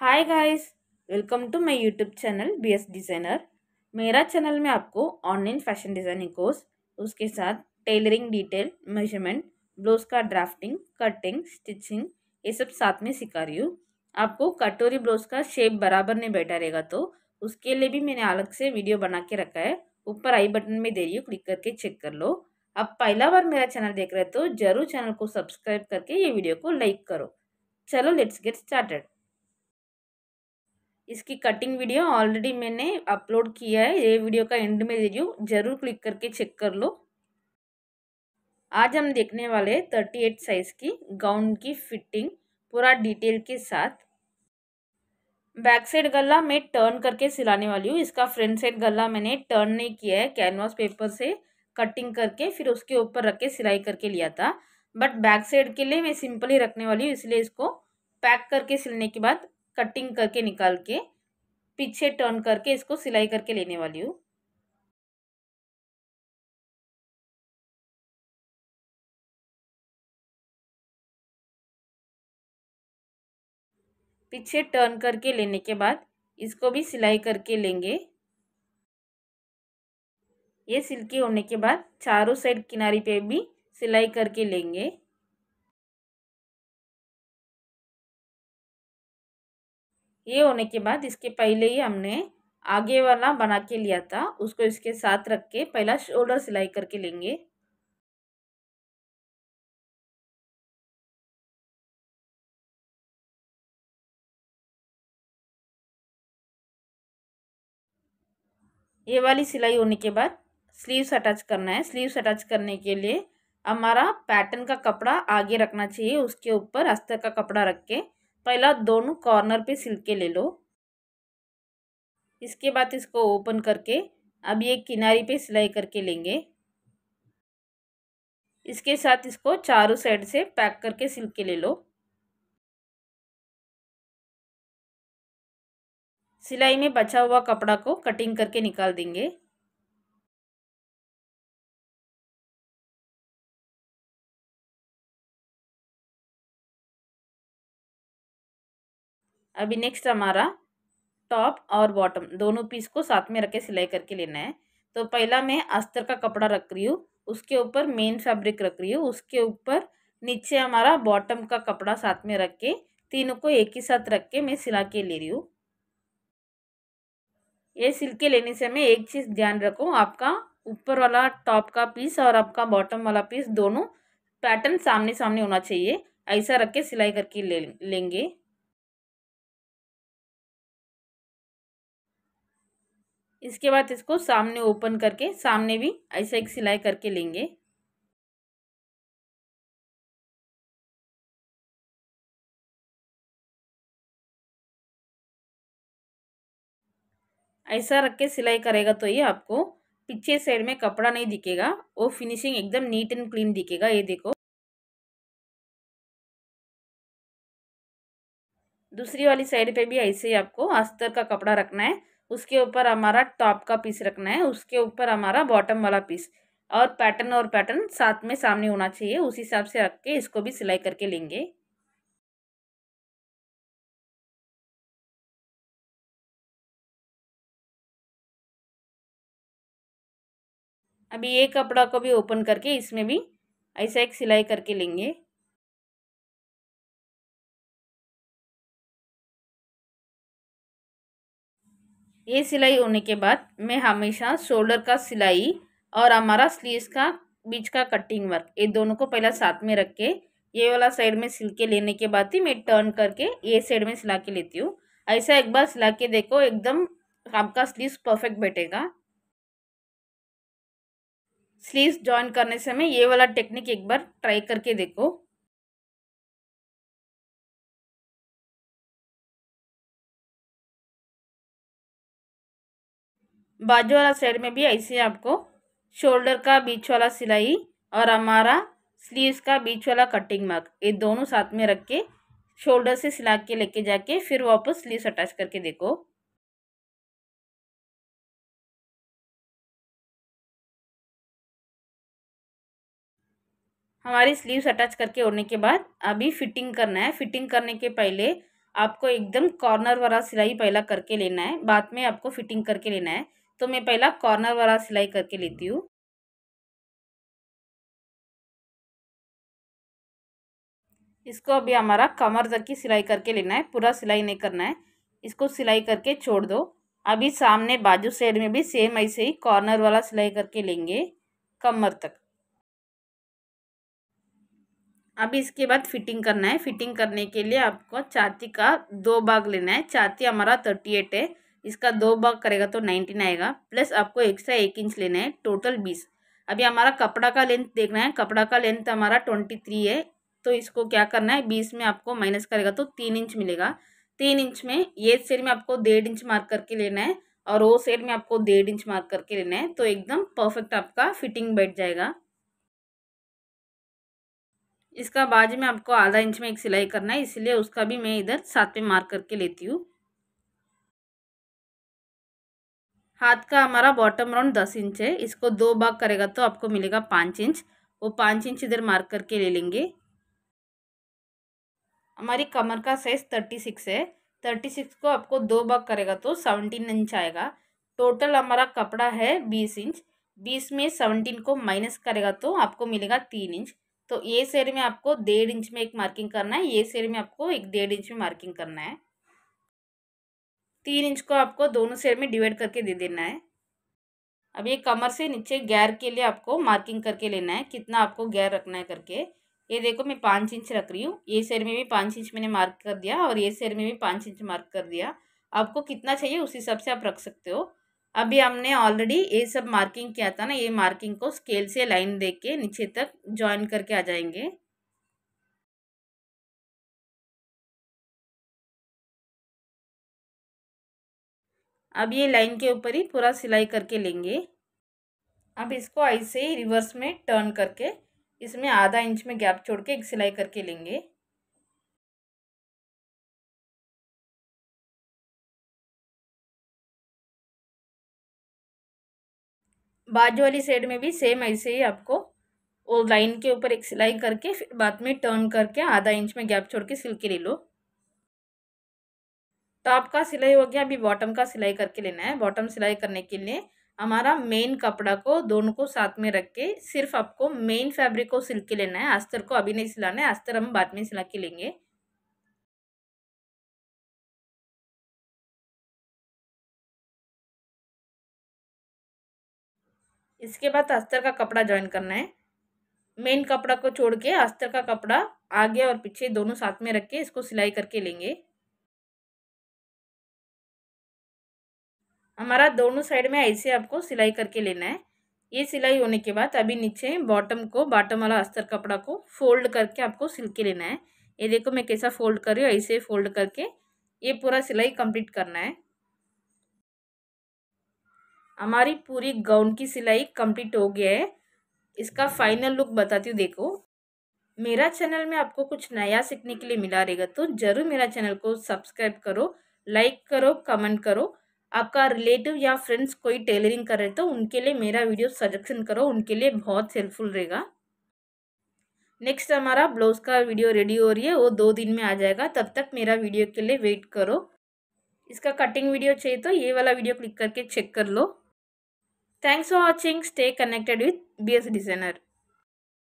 hi guys welcome to my YouTube channel BS designer मेरा channel में आपको online fashion designing course उसके साथ टेलरिंग डिटेल मेजरमेंट ब्लाउज का ड्राफ्टिंग कटिंग स्टिचिंग ये सब साथ में सिखा रही हूँ आपको कटोरी ब्लाउज का शेप बराबर नहीं बैठा रहेगा तो उसके लिए भी मैंने अलग से वीडियो बना के रखा है ऊपर आई बटन में दे रही हूँ क्लिक करके चेक कर लो आप पहला बार मेरा चैनल देख रहे हो तो जरूर चैनल को सब्सक्राइब करके ये वीडियो को लाइक करो चलो लेट्स गेट स्टार्टेड इसकी कटिंग वीडियो ऑलरेडी मैंने अपलोड किया है ये वीडियो का एंड में वीडियो ज़रूर क्लिक करके चेक कर लो आज हम देखने वाले थर्टी एट साइज़ की गाउन की फिटिंग पूरा डिटेल के साथ बैक साइड गला मैं टर्न करके सिलाने वाली हूँ इसका फ्रंट साइड गला मैंने टर्न नहीं किया है कैनवास पेपर से कटिंग करके फिर उसके ऊपर रख के सिलाई करके लिया था बट बैक साइड के लिए मैं सिंपल ही रखने वाली हूँ इसलिए इसको पैक करके सिलने के बाद कटिंग करके निकाल के पीछे टर्न करके इसको सिलाई करके लेने वाली हूँ पीछे टर्न करके लेने के बाद इसको भी सिलाई करके लेंगे ये सिल्की होने के बाद चारों साइड किनारी पे भी सिलाई करके लेंगे ये होने के बाद इसके पहले ही हमने आगे वाला बना के लिया था उसको इसके साथ रख के पहला शोल्डर सिलाई करके लेंगे ये वाली सिलाई होने के बाद स्लीव्स अटैच करना है स्लीव्स अटैच करने के लिए हमारा पैटर्न का कपड़ा आगे रखना चाहिए उसके ऊपर अस्तर का कपड़ा रख के पहला दोनों कॉर्नर पे सिल के ले लो इसके बाद इसको ओपन करके अब ये किनारी पे सिलाई करके लेंगे इसके साथ इसको चारों साइड से पैक करके सिल के ले लो सिलाई में बचा हुआ कपड़ा को कटिंग करके निकाल देंगे अभी नेक्स्ट हमारा टॉप और बॉटम दोनों पीस को साथ में रख के सिलाई करके लेना है तो पहला मैं अस्तर का कपड़ा रख रही हूँ उसके ऊपर मेन फैब्रिक रख रही हूँ उसके ऊपर नीचे हमारा बॉटम का कपड़ा साथ में रख के तीनों को एक ही साथ रख के मैं सिला के ले रही हूँ ये सिल के लेने से मैं एक चीज़ ध्यान रखो आपका ऊपर वाला टॉप का पीस और आपका बॉटम वाला पीस दोनों पैटर्न सामने सामने होना चाहिए ऐसा रख के सिलाई करके ले लेंगे इसके बाद इसको सामने ओपन करके सामने भी ऐसा एक सिलाई करके लेंगे ऐसा रख के सिलाई करेगा तो ये आपको पीछे साइड में कपड़ा नहीं दिखेगा वो फिनिशिंग एकदम नीट एंड क्लीन दिखेगा ये देखो दूसरी वाली साइड पे भी ऐसे ही आपको अस्तर का कपड़ा रखना है उसके ऊपर हमारा टॉप का पीस रखना है उसके ऊपर हमारा बॉटम वाला पीस और पैटर्न और पैटर्न साथ में सामने होना चाहिए उस हिसाब से रख के इसको भी सिलाई करके लेंगे अभी ये कपड़ा को भी ओपन करके इसमें भी ऐसा एक सिलाई करके लेंगे ये सिलाई होने के बाद मैं हमेशा शोल्डर का सिलाई और हमारा स्लीव्स का बीच का कटिंग वर्क ये दोनों को पहला साथ में रख के ये वाला साइड में सिल के लेने के बाद ही मैं टर्न करके ये साइड में सिला के लेती हूँ ऐसा एक बार सिला के देखो एकदम आपका स्लीव्स परफेक्ट बैठेगा स्लीव्स जॉइन करने से मैं ये वाला टेक्निक एक बार ट्राई करके देखो बाजू वाला साइड में भी ऐसे आपको शोल्डर का बीच वाला सिलाई और हमारा स्लीव्स का बीच वाला कटिंग मार्क ये दोनों साथ में रख के शोल्डर से सिला के लेके जाके फिर वापस स्लीव्स अटैच करके देखो हमारी स्लीव्स अटैच करके ओढ़ने के बाद अभी फिटिंग करना है फिटिंग करने के पहले आपको एकदम कॉर्नर वाला सिलाई पहला करके लेना है बाद में आपको फिटिंग करके लेना है तो मैं पहला कॉर्नर वाला सिलाई करके लेती हूँ इसको अभी हमारा कमर तक की सिलाई करके लेना है पूरा सिलाई नहीं करना है इसको सिलाई करके छोड़ दो अभी सामने बाजू साइड में भी सेम ऐसे ही कॉर्नर वाला सिलाई करके लेंगे कमर तक अभी इसके बाद फिटिंग करना है फिटिंग करने के लिए आपको छाती का दो भाग लेना है छाती हमारा थर्टी एट है इसका दो भाग करेगा तो नाइनटीन आएगा प्लस आपको एक्स्ट्रा एक इंच लेना है टोटल बीस अभी हमारा कपड़ा का लेंथ देखना है कपड़ा का लेंथ हमारा ट्वेंटी थ्री है तो इसको क्या करना है बीस में आपको माइनस करेगा तो तीन इंच मिलेगा तीन इंच में ये सेड में आपको डेढ़ इंच मार्क करके लेना है और वो सेड में आपको डेढ़ इंच मार्क करके लेना है तो एकदम परफेक्ट आपका फिटिंग बैठ जाएगा इसका बाजू में आपको आधा इंच में एक सिलाई करना है इसलिए उसका भी मैं इधर साथ में मार्क करके लेती हूँ हाथ का हमारा बॉटम राउंड दस इंच है इसको दो भाग करेगा तो आपको मिलेगा पाँच इंच वो पाँच इंच इधर मार्क करके ले लेंगे हमारी कमर का साइज़ थर्टी सिक्स है थर्टी सिक्स को आपको दो भाग करेगा तो सेवनटीन इंच आएगा टोटल हमारा कपड़ा है बीस इंच बीस में सेवनटीन को माइनस करेगा तो आपको मिलेगा तीन इंच तो ये शेर में आपको डेढ़ इंच में एक मार्किंग करना है ये शेर में आपको एक डेढ़ इंच में मार्किंग करना है तीन इंच को आपको दोनों साइड में डिवाइड करके दे देना है अब ये कमर से नीचे गैर के लिए आपको मार्किंग करके लेना है कितना आपको गैर रखना है करके ये देखो मैं पाँच इंच रख रही हूँ ये साइड में भी पाँच इंच मैंने मार्क कर दिया और ये साइड में भी पाँच इंच मार्क कर दिया आपको कितना चाहिए उस हिसाब से आप रख सकते हो अभी हमने ऑलरेडी ये सब मार्किंग किया था ना ये मार्किंग को स्केल से लाइन दे के नीचे तक ज्वाइन करके आ जाएंगे अब ये लाइन के ऊपर ही पूरा सिलाई करके लेंगे अब इसको ऐसे ही रिवर्स में टर्न करके इसमें आधा इंच में गैप छोड़ के एक सिलाई करके लेंगे बाजू वाली साइड में भी सेम ऐसे ही आपको वो लाइन के ऊपर एक सिलाई करके फिर बाद में टर्न करके आधा इंच में गैप छोड़ के सिल के ले लो टॉप का सिलाई हो गया अभी बॉटम का सिलाई करके लेना है बॉटम सिलाई करने के लिए हमारा मेन कपड़ा को दोनों को साथ में रख के सिर्फ आपको मेन फैब्रिक को सिल के लेना है अस्तर को अभी नहीं सिलाना है अस्तर हम बाद में सिला के लेंगे इसके बाद अस्तर का कपड़ा ज्वाइन करना है मेन कपड़ा को छोड़ के अस्तर का कपड़ा आगे और पीछे दोनों साथ में रख के इसको सिलाई करके लेंगे हमारा दोनों साइड में ऐसे आपको सिलाई करके लेना है ये सिलाई होने के बाद अभी नीचे बॉटम को बॉटम वाला अस्तर कपड़ा को फोल्ड करके आपको सिल के लेना है ये देखो मैं कैसा फोल्ड कर रही हूँ ऐसे फोल्ड करके ये पूरा सिलाई कंप्लीट करना है हमारी पूरी गाउन की सिलाई कंप्लीट हो गया है इसका फाइनल लुक बताती हूँ देखो मेरा चैनल में आपको कुछ नया सीखने के लिए मिला रहेगा तो ज़रूर मेरा चैनल को सब्सक्राइब करो लाइक करो कमेंट करो आपका रिलेटिव या फ्रेंड्स कोई टेलरिंग कर रहे तो उनके लिए मेरा वीडियो सजेशन करो उनके लिए बहुत हेल्पफुल रहेगा नेक्स्ट हमारा ब्लाउज का वीडियो रेडी हो रही है वो दो दिन में आ जाएगा तब तक मेरा वीडियो के लिए वेट करो इसका कटिंग वीडियो चाहिए तो ये वाला वीडियो क्लिक करके चेक कर लो thanks for watching stay connected with B S designer